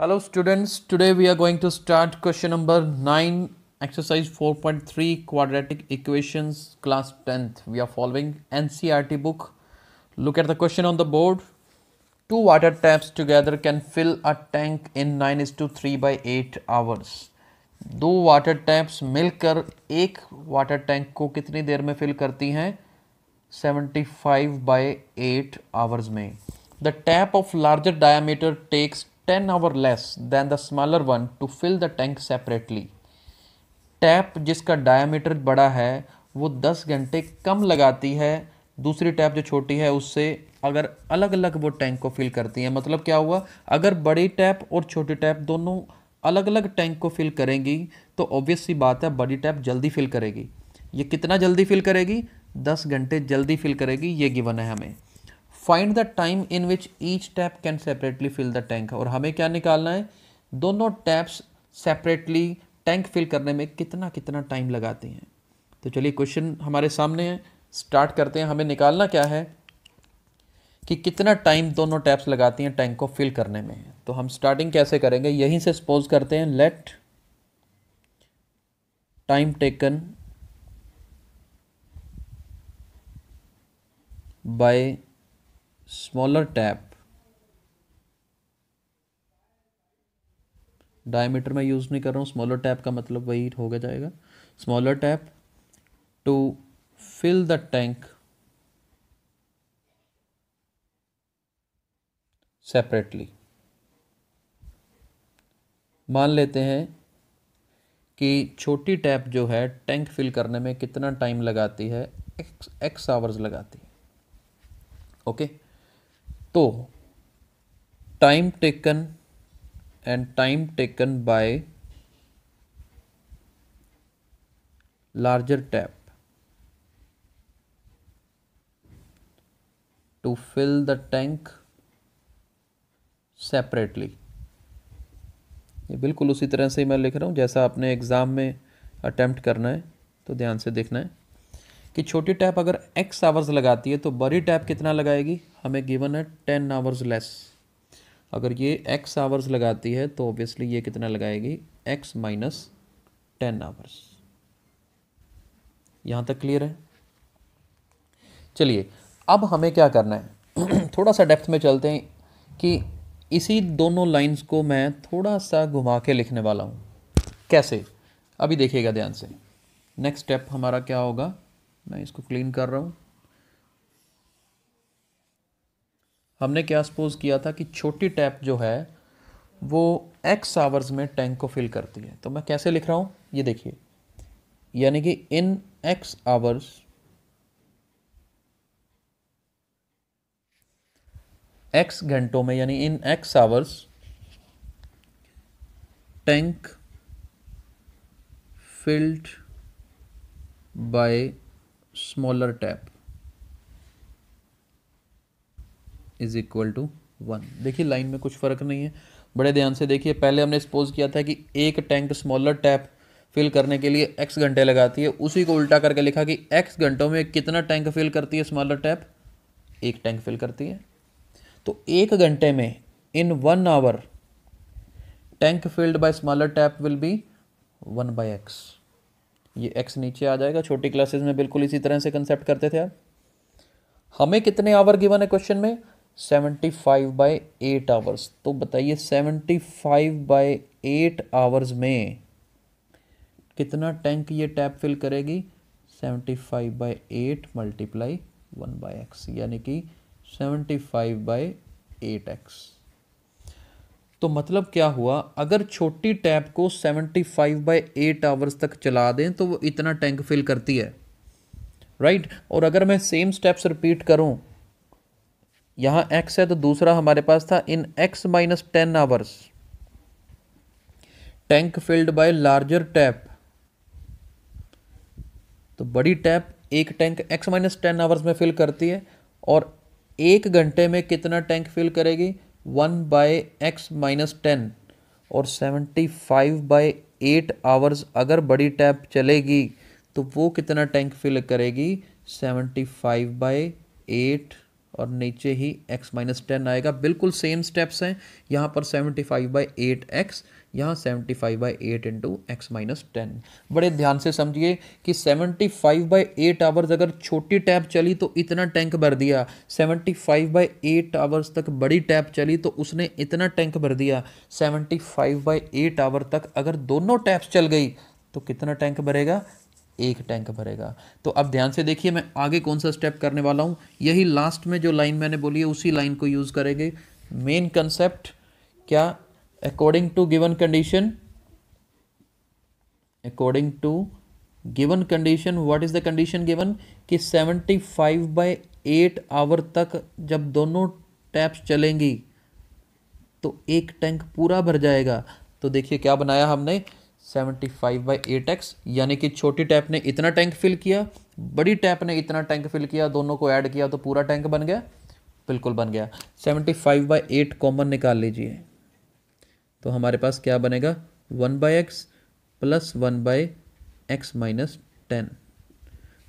Hello students, today we are going to start question number 9, exercise 4.3, quadratic equations, class 10th. We are following NCRT book. Look at the question on the board. Two water taps together can fill a tank in 9 is to 3 by 8 hours. Two water taps milkar ek water tank ko कितनी देर में fill करती हैं 75 by 8 hours hours The tap of larger diameter takes 10 hour less than the smaller one to fill the tank separately. Tap जिसका diameter बड़ा है वो 10 घंटे कम लगाती है दूसरी टैप जो छोटी है उससे अगर अलग अलग वो टैंक को फिल करती है मतलब क्या हुआ अगर बड़ी टैप और छोटी टैप दोनों अलग अलग टैंक को फिल करेंगी तो ऑब्वियस सी बात है बड़ी टैप जल्दी फिल करेगी ये कितना जल्दी फिल करेगी दस घंटे जल्दी फिल करेगी ये गिवन है हमें find the time in which each tap can separately fill the tank और हमें क्या निकालना है दोनों टैप्स सेपरेटली टैंक फिल करने में कितना कितना टाइम लगाते हैं तो चलिए क्वेश्चन हमारे सामने है स्टार्ट करते हैं हमें निकालना क्या है कि कितना टाइम दोनों टैप्स लगाती हैं टैंक को फिल करने में तो हम स्टार्टिंग कैसे करेंगे यहीं से सपोज करते हैं let time taken by smaller tap diameter मैं यूज़ नहीं कर रहा हूँ स्मॉलर टैप का मतलब वही हो गया जाएगा smaller tap to fill the tank separately मान लेते हैं कि छोटी टैप जो है टैंक फिल करने में कितना टाइम लगाती है एक्स एक्स आवर्स लगाती है ओके okay? तो time taken and time taken by larger tap to fill the tank separately ये बिल्कुल उसी तरह से ही मैं लिख रहा हूँ जैसा आपने एग्ज़ाम में अटैम्प्ट करना है तो ध्यान से देखना है कि छोटी टैप अगर एक्स आवर्स लगाती है तो बड़ी टैप कितना लगाएगी हमें गिवन है टेन आवर्स लेस अगर ये एक्स आवर्स लगाती है तो ऑब्वियसली ये कितना लगाएगी एक्स माइनस टेन आवर्स यहाँ तक क्लियर है चलिए अब हमें क्या करना है थोड़ा सा डेप्थ में चलते हैं कि इसी दोनों लाइंस को मैं थोड़ा सा घुमा के लिखने वाला हूँ कैसे अभी देखिएगा ध्यान से नेक्स्ट स्टेप हमारा क्या होगा मैं इसको क्लीन कर रहा हूँ हमने क्या सपोज़ किया था कि छोटी टैप जो है वो एक्स आवर्स में टैंक को फिल करती है तो मैं कैसे लिख रहा हूँ ये देखिए यानी कि इन एक्स आवर्स एक्स घंटों में यानी in x hours tank filled by smaller tap is equal to one देखिए लाइन में कुछ फर्क नहीं है बड़े ध्यान से देखिए पहले हमने सपोज किया था कि एक टैंक स्मॉलर टैप फिल करने के लिए एक्स घंटे लगाती है उसी को उल्टा करके लिखा कि एक्स घंटों में कितना टैंक फिल करती है स्मॉलर टैप एक टैंक फिल करती है तो एक घंटे में in one hour tank filled by smaller tap will be one by x ये एक्स नीचे आ जाएगा छोटी क्लासेज में बिल्कुल इसी तरह से कंसेप्ट करते थे आप हमें कितने आवर गिवन है क्वेश्चन में seventy five by eight hours तो बताइए seventy five by eight hours में कितना टैंक ये टैप फिल करेगी seventy five by eight multiply one by x यानी कि seventy five by eight x तो मतलब क्या हुआ अगर छोटी टैप को 75 फाइव बाई एट आवर्स तक चला दें तो वो इतना टैंक फिल करती है राइट और अगर मैं सेम स्टेप्स रिपीट करूं यहां एक्स है तो दूसरा हमारे पास था in x minus ten hours tank filled by larger tap तो बड़ी टैप एक tank x minus ten hours में फिल करती है और एक घंटे में कितना टैंक फिल करेगी one by x minus ten और seventy five by eight hours अगर बड़ी टैप चलेगी तो वो कितना टैंक फिल करेगी सेवेंटी फाइव बाई एट और नीचे ही एक्स माइनस टेन आएगा बिल्कुल सेम स्टेप्स हैं यहाँ पर seventy five by eight x यहाँ seventy five by eight into x minus ten बड़े ध्यान से समझिए कि seventy five by eight hours अगर छोटी टैप चली तो इतना टैंक भर दिया seventy five by eight hours तक बड़ी टैप चली तो उसने इतना टैंक भर दिया seventy five by eight hour तक अगर दोनों टैप्स चल गई तो कितना टैंक भरेगा एक टैंक भरेगा तो अब ध्यान से देखिए मैं आगे कौन सा स्टेप करने वाला हूँ यही लास्ट में जो लाइन मैंने बोली है उसी लाइन को यूज़ करेंगे मेन कंसेप्ट क्या according to given condition according to given condition what is the condition given कि 75 बाई एट आवर तक जब दोनों टैप्स चलेंगी तो एक टैंक पूरा भर जाएगा तो देखिए क्या बनाया हमने 75 फाइव बाई एट एक्स यानी कि छोटी टैप ने इतना टैंक फिल किया बड़ी टैप ने इतना टैंक फिल किया दोनों को ऐड किया तो पूरा टैंक बन गया बिल्कुल बन गया 75 फाइव बाई एट कॉमन निकाल लीजिए तो हमारे पास क्या बनेगा one by x plus one by x minus ten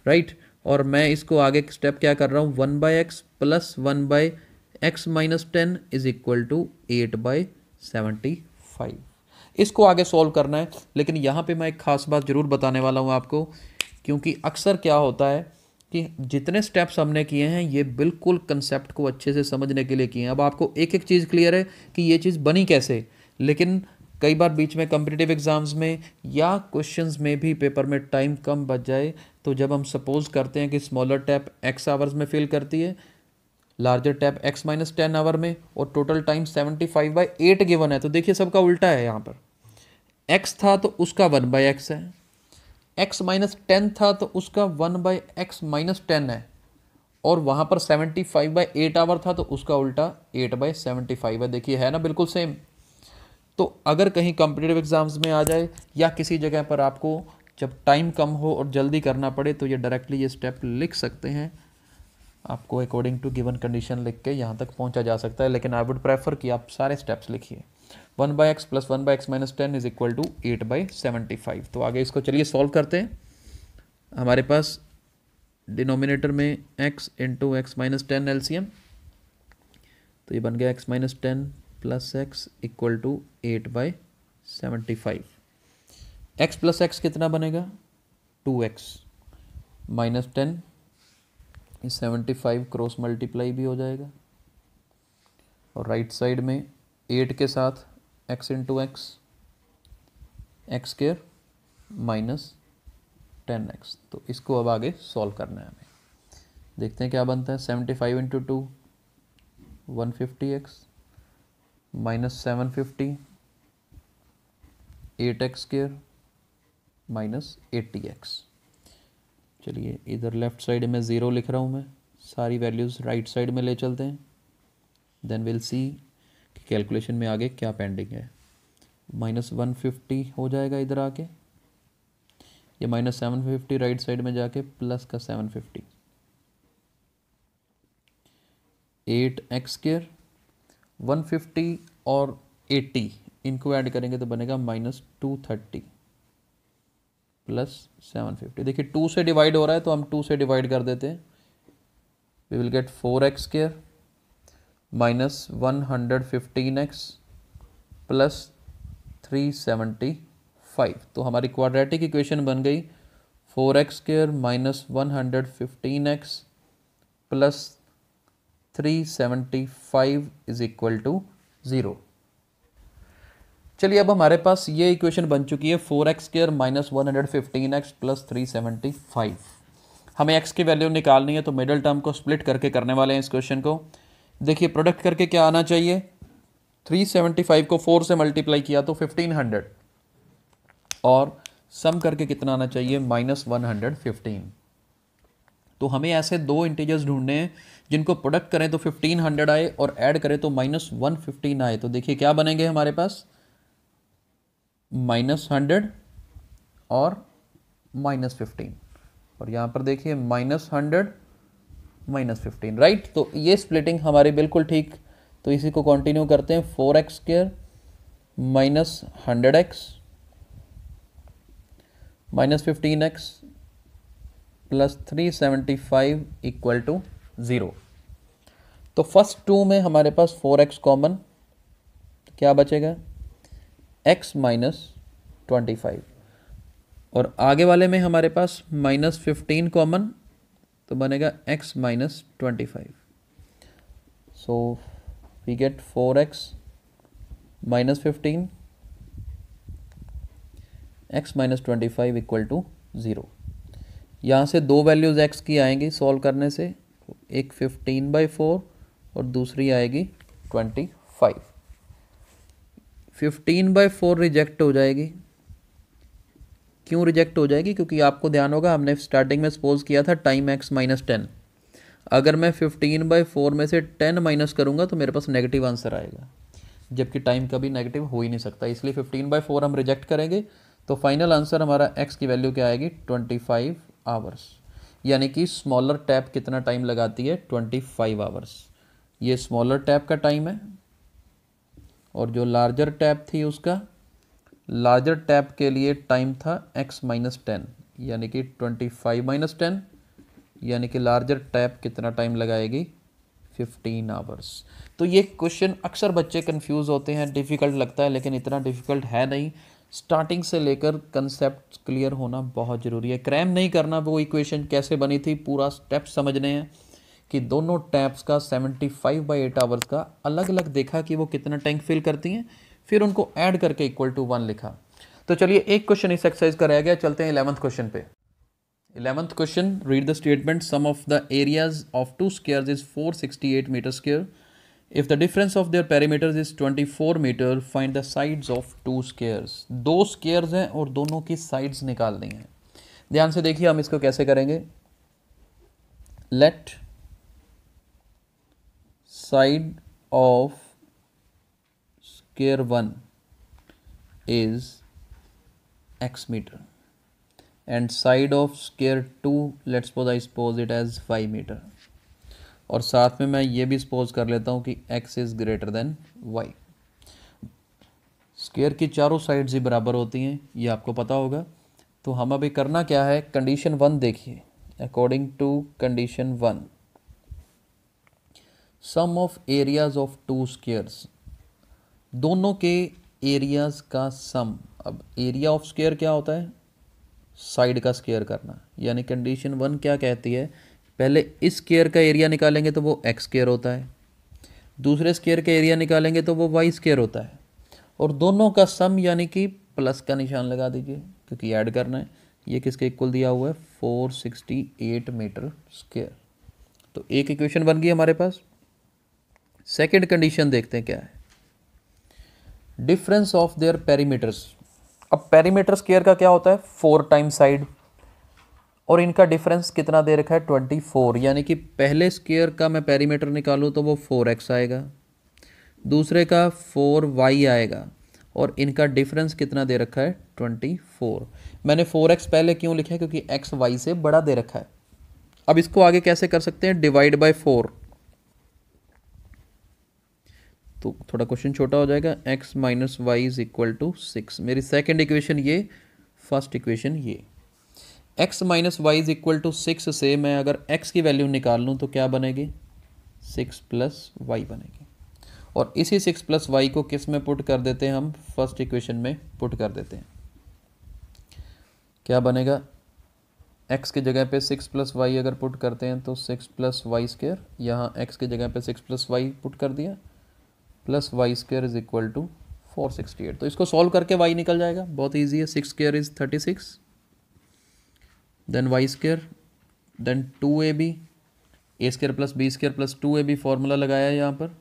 right और मैं इसको आगे स्टेप क्या कर रहा हूँ one by x plus one by x minus ten is equal to eight by seventy five इसको आगे सॉल्व करना है लेकिन यहाँ पे मैं एक खास बात ज़रूर बताने वाला हूँ आपको क्योंकि अक्सर क्या होता है कि जितने स्टेप्स हमने किए हैं ये बिल्कुल कंसेप्ट को अच्छे से समझने के लिए किए हैं अब आपको एक एक चीज़ क्लियर है कि ये चीज़ बनी कैसे लेकिन कई बार बीच में कम्पिटिटिव एग्ज़ाम्स में या क्वेश्चंस में भी पेपर में टाइम कम बच जाए तो जब हम सपोज़ करते हैं कि स्मॉलर टैप एक्स आवर्स में फेल करती है larger tap x minus ten hour में और total time seventy five by eight given है तो देखिए सबका उल्टा है यहाँ पर एक्स था तो उसका वन बाई एक्स है एक्स माइनस टेन था तो उसका one by x minus ten है और वहाँ पर seventy five by eight hour था तो उसका उल्टा एट बाई सेवेंटी फाइव है देखिए है ना बिल्कुल सेम तो अगर कहीं कॉम्पिटेटिव एग्ज़ाम्स में आ जाए या किसी जगह पर आपको जब टाइम कम हो और जल्दी करना पड़े तो ये डायरेक्टली ये स्टेप लिख सकते हैं आपको अकॉर्डिंग टू गिवन कंडीशन लिख के यहाँ तक पहुँचा जा सकता है लेकिन आई वुड प्रेफर कि आप सारे स्टेप्स लिखिए one by x plus one by x minus ten is equal to eight by seventy five तो आगे इसको चलिए सॉल्व करते हैं हमारे पास डिनोमिनेटर में x into x minus ten L C M तो ये बन गया x minus ten plus x equal to eight by seventy five x plus x कितना बनेगा two x minus ten seventy five cross multiply भी हो जाएगा और राइट साइड में एट के साथ x into x x square minus ten x तो इसको अब आगे सॉल्व करना है हमें देखते हैं क्या बनता है seventy five into two one fifty x minus seven fifty eight x square minus eighty x चलिए इधर लेफ्ट साइड में ज़ीरो लिख रहा हूँ मैं सारी वैल्यूज़ राइट साइड में ले चलते हैं देन विल सी कि कैलकुलेशन में आगे क्या पेंडिंग है माइनस वन फिफ्टी हो जाएगा इधर आके ये minus seven fifty right side में जाके प्लस का seven fifty eight x square 150 और 80 इनको ऐड करेंगे तो बनेगा minus two thirty plus seven fifty देखिए टू से डिवाइड हो रहा है तो हम टू से डिवाइड कर देते हैं we will get four x square minus one hundred fifteen x plus three seventy five तो हमारी क्वाड्रेटिक इक्वेशन बन गई four x square minus one hundred fifteen x plus 375 is equal to zero चलिए अब हमारे पास ये इक्वेशन बन चुकी है four x square minus one hundred fifteen x plus three seventy five हमें एक्स की वैल्यू निकालनी है तो मिडल टर्म को स्प्लिट करके करने वाले हैं इस क्वेश्चन को देखिए प्रोडक्ट करके क्या आना चाहिए थ्री सेवेंटी फाइव को फोर से मल्टीप्लाई किया तो फिफ्टीन हंड्रेड और सम करके कितना आना चाहिए माइनस वन हंड्रेड फिफ्टीन तो हमें ऐसे दो इंटीजर्स ढूंढने हैं जिनको प्रोडक्ट करें तो 1500 आए और ऐड करें तो माइनस वन आए तो देखिए क्या बनेंगे हमारे पास माइनस हंड्रेड और माइनस फिफ्टीन और यहाँ पर देखिए minus hundred minus fifteen right तो ये स्प्लिटिंग हमारी बिल्कुल ठीक तो इसी को कंटिन्यू करते हैं four x square minus hundred x minus fifteen x plus three seventy five equal to zero तो फर्स्ट टू में हमारे पास फोर एक्स कॉमन क्या बचेगा एक्स माइनस ट्वेंटी फाइव और आगे वाले में हमारे पास माइनस फिफ्टीन कॉमन तो बनेगा x minus twenty five so we get four x minus fifteen x minus twenty five equal to zero यहाँ से दो वैल्यूज़ एक्स की आएंगी सॉल्व करने से एक फिफ्टीन बाई फोर और दूसरी आएगी twenty five fifteen by four reject हो जाएगी क्यों रिजेक्ट हो जाएगी क्योंकि आपको ध्यान होगा हमने स्टार्टिंग में सपोज किया था टाइम एक्स माइनस टेन अगर मैं फिफ्टीन बाई फोर में से टेन माइनस करूँगा तो मेरे पास नेगेटिव आंसर आएगा जबकि टाइम कभी नेगेटिव हो ही नहीं सकता इसलिए फिफ्टीन बाई फोर हम रिजेक्ट करेंगे तो फाइनल आंसर हमारा एक्स की वैल्यू क्या आएगी ट्वेंटी फाइव आवर्स यानी कि स्मॉलर टैप कितना टाइम लगाती है ट्वेंटी फाइव आवर्स ये स्मॉलर टैप का टाइम है और जो लार्जर टैप थी उसका लार्जर टैप के लिए टाइम था x माइनस टेन यानी कि ट्वेंटी फाइव माइनस टेन यानी कि लार्जर टैप कितना टाइम लगाएगी फिफ्टीन आवर्स तो ये क्वेश्चन अक्सर बच्चे कंफ्यूज होते हैं डिफ़िकल्ट लगता है लेकिन इतना डिफ़िकल्ट है नहीं स्टार्टिंग से लेकर कंसेप्ट क्लियर होना बहुत ज़रूरी है क्रैम नहीं करना वो इक्वेशन कैसे बनी थी पूरा स्टेप समझने हैं कि दोनों टैप्स का 75 फाइव बाई एट आवर्स का अलग अलग देखा कि वो कितना टैंक फिल करती हैं फिर उनको ऐड करके इक्वल टू वन लिखा तो चलिए एक क्वेश्चन इस एक्सरसाइज का रह गया चलते हैं इलेवंथ क्वेश्चन पे eleventh question read the statement sum of the areas of two square is eight metre square If the difference of their perimeters is 24 meter, find the sides of two squares. दो squares हैं और दोनों की sides निकालनी है ध्यान से देखिए हम इसको कैसे करेंगे let side of square one is x metre and side of square 2 let's suppose i suppose it as 5 meter और साथ में मैं ये भी सपोज कर लेता हूँ कि x is greater than y square की चारों साइड्स ही बराबर होती हैं ये आपको पता होगा तो हम अभी करना क्या है कंडीशन वन देखिए according to condition one sum of areas of two squares दोनों के एरियाज का सम अब एरिया ऑफ स्केयर क्या होता है साइड का स्केयर करना यानी कंडीशन वन क्या कहती है पहले इस स्केयर का एरिया निकालेंगे तो वो एक्स स्केयर होता है दूसरे स्केयर का एरिया निकालेंगे तो वो वाई स्केयर होता है और दोनों का सम यानी कि प्लस का निशान लगा दीजिए क्योंकि ऐड करना है ये किसके इक्वल दिया हुआ है four sixty eight metre square तो एक इक्वेशन बन गई हमारे पास सेकेंड कंडीशन देखते हैं क्या है डिफरेंस ऑफ देयर पेरीमीटर्स अब पेरीमीटर स्केयर का क्या होता है फोर टाइम साइड और इनका डिफरेंस कितना दे रखा है ट्वेंटी फोर यानी कि पहले स्केयर का मैं पैरीमीटर निकालूँ तो वो फोर एक्स आएगा दूसरे का फोर वाई आएगा और इनका डिफरेंस कितना दे रखा है ट्वेंटी फोर मैंने फोर एक्स पहले क्यों लिखा है क्योंकि एक्स वाई से बड़ा दे रखा है अब इसको आगे कैसे कर सकते हैं डिवाइड बाय फोर तो थोड़ा क्वेश्चन छोटा हो जाएगा x minus y is equal to six मेरी सेकेंड इक्वेशन ये फर्स्ट इक्वेशन ये x minus y is equal to six से मैं अगर एक्स की वैल्यू निकाल लूँ तो क्या बनेगी सिक्स प्लस वाई बनेगी और इसी सिक्स प्लस वाई को किस में पुट कर देते हैं हम फर्स्ट इक्वेशन में पुट कर देते हैं क्या बनेगा एक्स की जगह पे सिक्स प्लस वाई अगर पुट करते हैं तो सिक्स प्लस वाई स्क्वेयर यहाँ एक्स की जगह पे सिक्स प्लस वाई पुट कर दिया plus y square is equal to four sixty eight तो इसको सॉल्व करके वाई निकल जाएगा बहुत ईजी है six square is thirty six then y square then two a b a square plus b square plus two a b formula लगाया यहाँ पर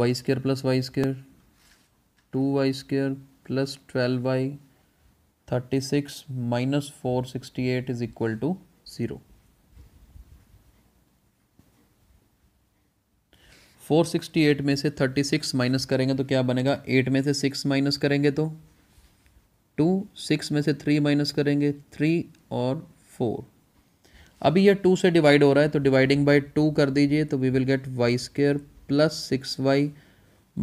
y square plus y square two y square plus twelve y thirty six minus four sixty eight is equal to zero four sixty eight में से thirty six minus करेंगे तो क्या बनेगा eight में से सिक्स माइनस करेंगे तो टू सिक्स में से थ्री माइनस करेंगे थ्री और फोर अभी ये टू से डिवाइड हो रहा है तो डिवाइडिंग बाय टू कर दीजिए तो we will get y square plus six y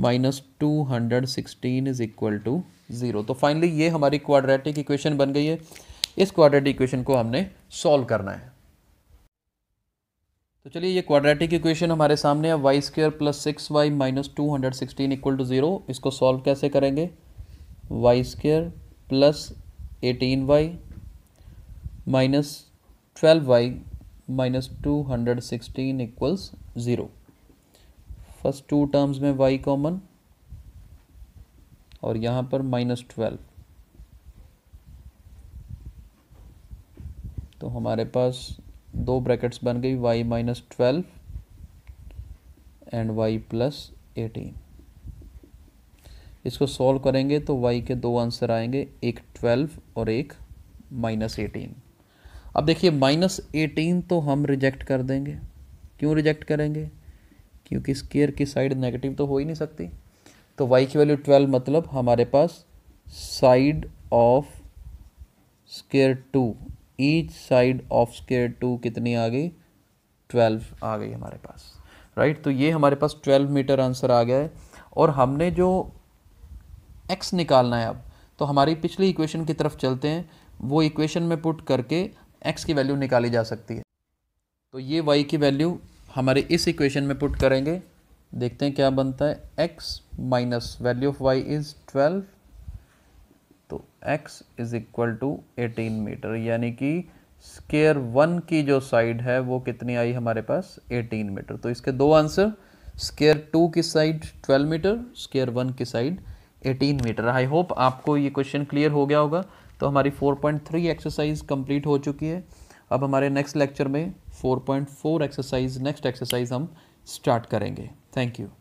minus two hundred sixteen is equal to zero तो फाइनली ये हमारी क्वाड्रेटिक इक्वेशन बन गई है इस क्वाड्रेटिक इक्वेशन को हमने सॉल्व करना है तो चलिए ये क्वाड्रेटिक इक्वेशन हमारे सामने है y square plus six y minus two hundred sixteen equal to zero इसको सॉल्व कैसे करेंगे y square plus eighteen y minus twelve y minus two hundred sixteen equals zero first two terms में y common और यहाँ पर minus twelve तो हमारे पास दो ब्रैकेट्स बन गई y minus twelve and y plus eighteen इसको सॉल्व करेंगे तो वाई के दो आंसर आएंगे एक ट्वेल्व और एक माइनस एटीन अब देखिए माइनस एटीन तो हम रिजेक्ट कर देंगे क्यों रिजेक्ट करेंगे क्योंकि स्केयर की साइड नेगेटिव तो हो ही नहीं सकती तो वाई की वैल्यू ट्वेल्व मतलब हमारे पास side of square two each side of square two कितनी आ गई ट्वेल्व आ गई हमारे पास राइट right? तो ये हमारे पास ट्वेल्व मीटर आंसर आ गया है और हमने जो एक्स निकालना है अब तो हमारी पिछली इक्वेशन की तरफ चलते हैं वो इक्वेशन में पुट करके एक्स की वैल्यू निकाली जा सकती है तो ये वाई की वैल्यू हमारे इस इक्वेशन में पुट करेंगे देखते हैं क्या बनता है x minus value of y is twelve तो x is equal to eighteen metre यानी कि स्केयर वन की जो साइड है वो कितनी आई हमारे पास एटीन मीटर तो इसके दो आंसर स्केयर टू की side twelve metre square one की side eighteen metre I hope आपको ये क्वेश्चन क्लियर हो गया होगा तो हमारी 4.3 एक्सरसाइज कंप्लीट हो चुकी है अब हमारे नेक्स्ट लेक्चर में 4.4 एक्सरसाइज नेक्स्ट एक्सरसाइज हम स्टार्ट करेंगे थैंक यू